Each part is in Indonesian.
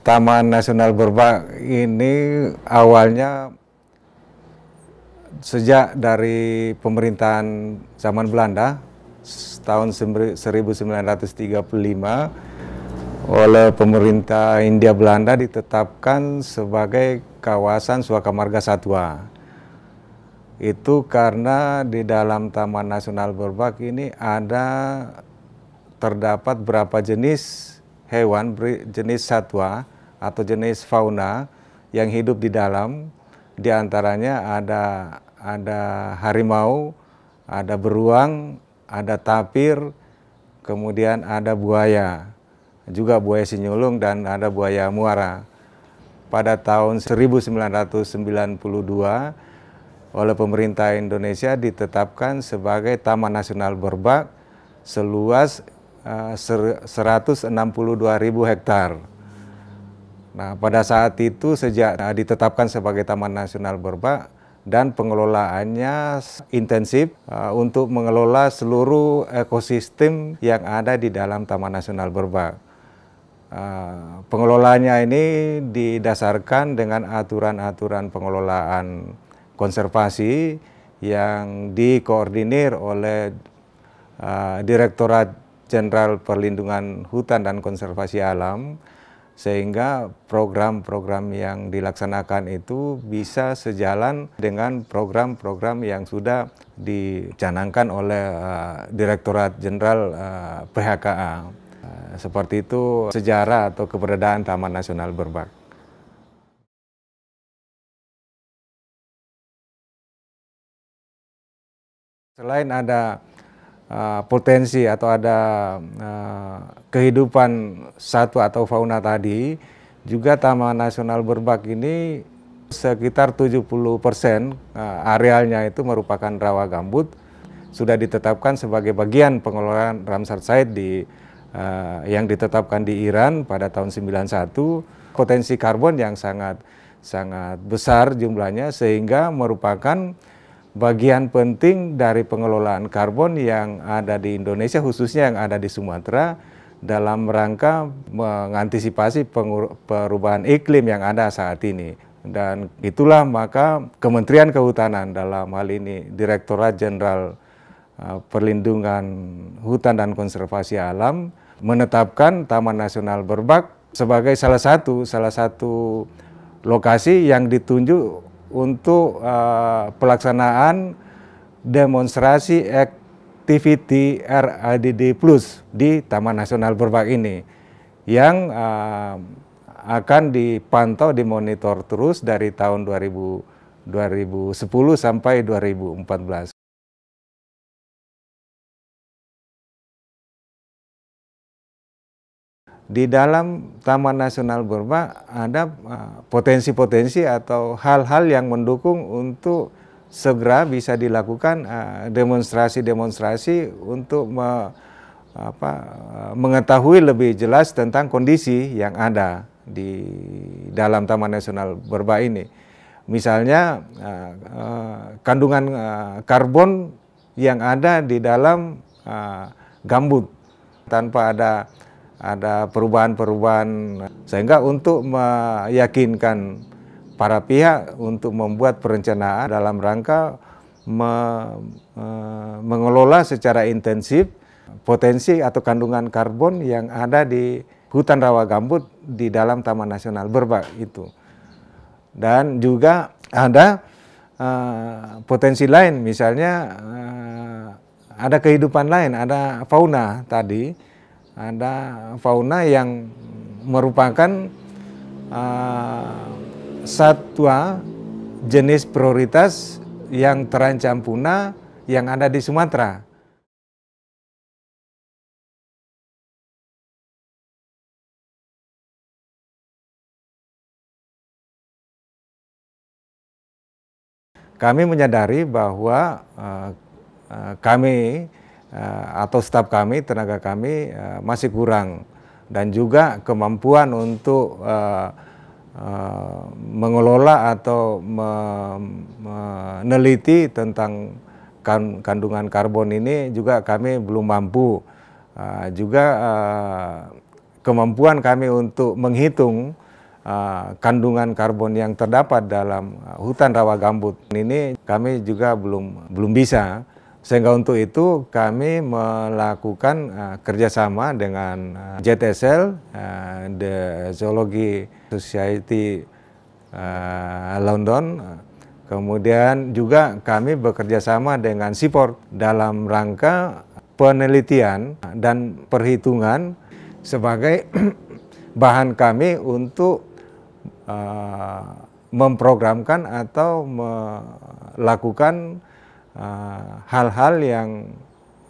Taman Nasional Berbak ini awalnya sejak dari pemerintahan zaman Belanda tahun 1935 oleh pemerintah India Belanda ditetapkan sebagai kawasan suaka marga Satwa. Itu karena di dalam Taman Nasional Berbak ini ada terdapat berapa jenis hewan jenis satwa atau jenis fauna yang hidup di dalam di antaranya ada ada harimau, ada beruang, ada tapir, kemudian ada buaya, juga buaya sinyulung dan ada buaya muara. Pada tahun 1992 oleh pemerintah Indonesia ditetapkan sebagai Taman Nasional Berbak seluas 162 eh, ribu hektar. Nah, pada saat itu sejak eh, ditetapkan sebagai Taman Nasional Berba dan pengelolaannya intensif eh, untuk mengelola seluruh ekosistem yang ada di dalam Taman Nasional Berba. Pengelolaannya ini didasarkan dengan aturan-aturan pengelolaan konservasi yang dikoordinir oleh Direktorat Jenderal Perlindungan Hutan dan Konservasi Alam sehingga program-program yang dilaksanakan itu bisa sejalan dengan program-program yang sudah dicanangkan oleh uh, Direktorat Jenderal uh, eh, PHKA. Uh, eh, seperti itu sejarah atau keberadaan Taman Nasional Berbak. Selain ada uh, potensi atau ada uh, kehidupan satu atau fauna tadi, juga Taman Nasional Berbak ini sekitar 70 persen uh, arealnya itu merupakan rawa gambut sudah ditetapkan sebagai bagian pengelolaan Ramsar Site di uh, yang ditetapkan di Iran pada tahun 91 potensi karbon yang sangat sangat besar jumlahnya sehingga merupakan bagian penting dari pengelolaan karbon yang ada di Indonesia, khususnya yang ada di Sumatera, dalam rangka mengantisipasi perubahan iklim yang ada saat ini. Dan itulah maka Kementerian Kehutanan dalam hal ini Direktorat Jenderal e, Perlindungan Hutan dan Konservasi Alam menetapkan Taman Nasional Berbak sebagai salah satu salah satu lokasi yang ditunjuk untuk uh, pelaksanaan demonstrasi activity RADD Plus di Taman Nasional Berbak ini yang uh, akan dipantau dimonitor terus dari tahun 2000, 2010 sampai 2014. di dalam Taman Nasional Burma ada eh, potensi-potensi atau hal-hal yang mendukung untuk segera bisa dilakukan eh, demonstrasi-demonstrasi untuk me, apa, eh, mengetahui lebih jelas tentang kondisi yang ada di dalam Taman Nasional Burma ini. Misalnya kandungan karbon yang ada di dalam gambut tanpa ada ada perubahan-perubahan sehingga untuk meyakinkan para pihak untuk membuat perencanaan dalam rangka me, me, mengelola secara intensif potensi atau kandungan karbon yang ada di hutan rawa gambut di dalam Taman Nasional Berbak itu. Dan juga ada uh, potensi lain misalnya uh, ada kehidupan lain, ada fauna tadi ada fauna yang merupakan uh, satwa jenis prioritas yang terancam punah yang ada di Sumatera. Kami menyadari bahwa uh, uh, kami Eh, atau staf kami, tenaga kami eh, masih kurang dan juga kemampuan untuk eh, mengelola atau meneliti tentang kan, kandungan karbon ini juga kami belum mampu. Juga kemampuan kami untuk menghitung uh, kandungan karbon yang terdapat dalam hutan rawa gambut ini kami juga belum belum bisa sehingga untuk itu kami melakukan uh, kerjasama dengan uh, eh, JTSL, uh, eh, The Zoology Society uh, London, kemudian juga kami sama dengan Siport dalam rangka penelitian dan perhitungan sebagai bahan kami untuk uh, memprogramkan atau melakukan Eh, hal-hal uh, yang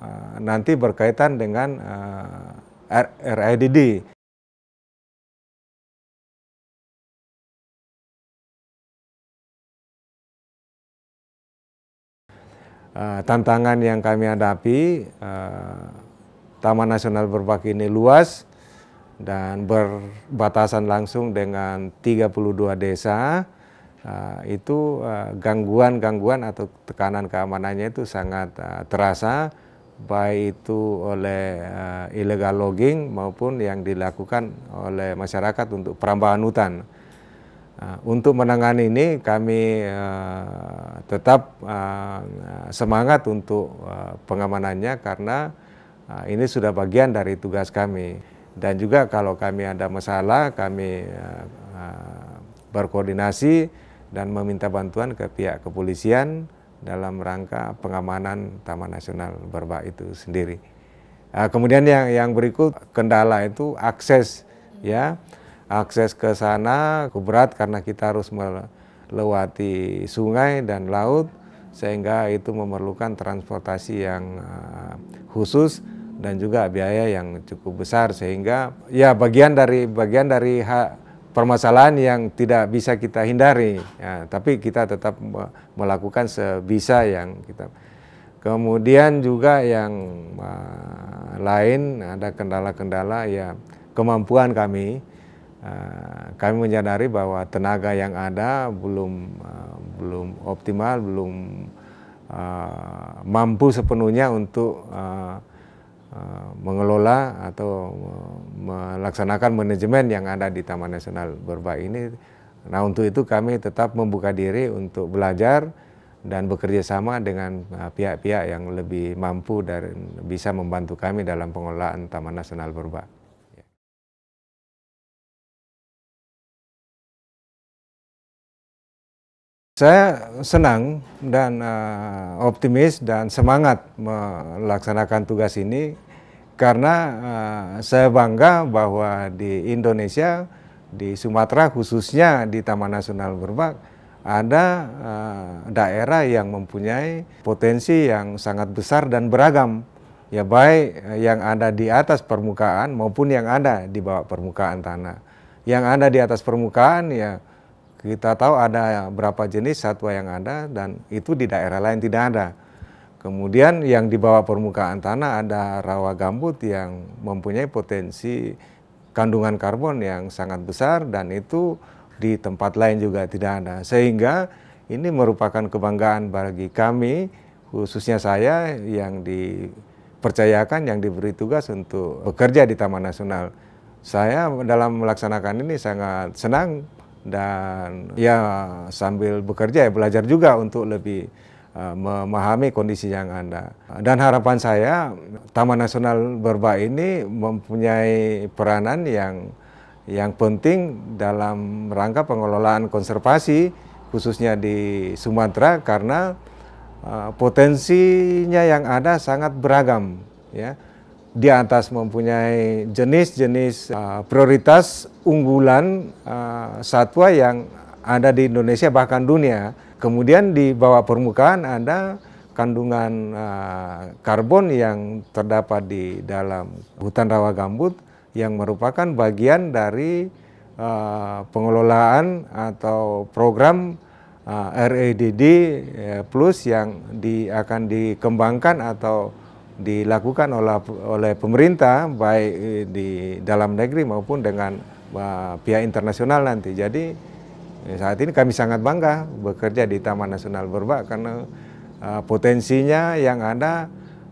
uh, nanti berkaitan dengan uh, eh, RIDD. Uh, tantangan yang kami hadapi, uh, Taman Nasional Berbaki ini luas dan berbatasan langsung dengan 32 desa uh, itu ah, gangguan-gangguan uh, atau tekanan keamanannya itu sangat uh, terasa baik itu oleh uh, illegal logging maupun yang dilakukan oleh masyarakat untuk perambahan hutan. Uh, untuk menangani ini kami uh, tetap uh, semangat untuk uh, pengamanannya karena uh, ini sudah bagian dari tugas kami. Dan juga kalau kami ada masalah kami uh, berkoordinasi dan meminta bantuan ke pihak kepolisian dalam rangka pengamanan Taman Nasional Berba itu sendiri. Nah, kemudian yang yang berikut kendala itu akses ya akses ke sana berat karena kita harus melewati sungai dan laut sehingga itu memerlukan transportasi yang ah, khusus dan juga biaya yang cukup besar sehingga ya bagian dari bagian dari hak permasalahan yang tidak bisa kita hindari, ya, tapi kita tetap melakukan sebisa yang kita. Kemudian juga yang uh, lain ada kendala-kendala ya kemampuan kami. Uh, kami menyadari bahwa tenaga yang ada belum uh, belum optimal, belum uh, mampu sepenuhnya untuk uh, Uh, mengelola atau melaksanakan manajemen yang ada di Taman Nasional Berba ini. Nah untuk itu kami tetap membuka diri untuk belajar dan bekerja sama dengan uh, pihak-pihak yang lebih mampu dan bisa membantu kami dalam pengelolaan Taman Nasional Berba. Saya senang dan uh, optimis dan semangat melaksanakan tugas ini karena uh, saya bangga bahwa di Indonesia, di Sumatera khususnya di Taman Nasional Berbak, ada uh, daerah yang mempunyai potensi yang sangat besar dan beragam. Ya baik yang ada di atas permukaan maupun yang ada di bawah permukaan tanah. Yang ada di atas permukaan ya kita tahu ada berapa jenis satwa yang ada dan itu di daerah lain tidak ada. Kemudian yang di bawah permukaan tanah ada rawa gambut yang mempunyai potensi kandungan karbon yang sangat besar dan itu di tempat lain juga tidak ada. Sehingga ini merupakan kebanggaan bagi kami khususnya saya yang dipercayakan yang diberi tugas untuk bekerja di Taman Nasional. Saya dalam melaksanakan ini sangat senang dan ya sambil bekerja ya belajar juga untuk lebih uh, memahami kondisi yang ada. Dan harapan saya Taman Nasional Berba ini mempunyai peranan yang yang penting dalam rangka pengelolaan konservasi khususnya di Sumatera karena uh, potensinya yang ada sangat beragam ya di atas mempunyai jenis-jenis uh, prioritas unggulan uh, satwa yang ada di Indonesia bahkan dunia. Kemudian di bawah permukaan ada kandungan uh, karbon yang terdapat di dalam hutan rawa gambut yang merupakan bagian dari uh, pengelolaan atau program uh, REDD uh, plus yang di, akan dikembangkan atau dilakukan oleh, oleh pemerintah baik eh, di dalam negeri maupun dengan uh, pihak internasional nanti. Jadi eh, saat ini kami sangat bangga bekerja di Taman Nasional Berbak karena uh, potensinya yang ada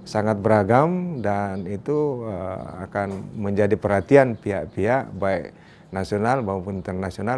sangat beragam dan itu uh, akan menjadi perhatian pihak-pihak baik nasional maupun internasional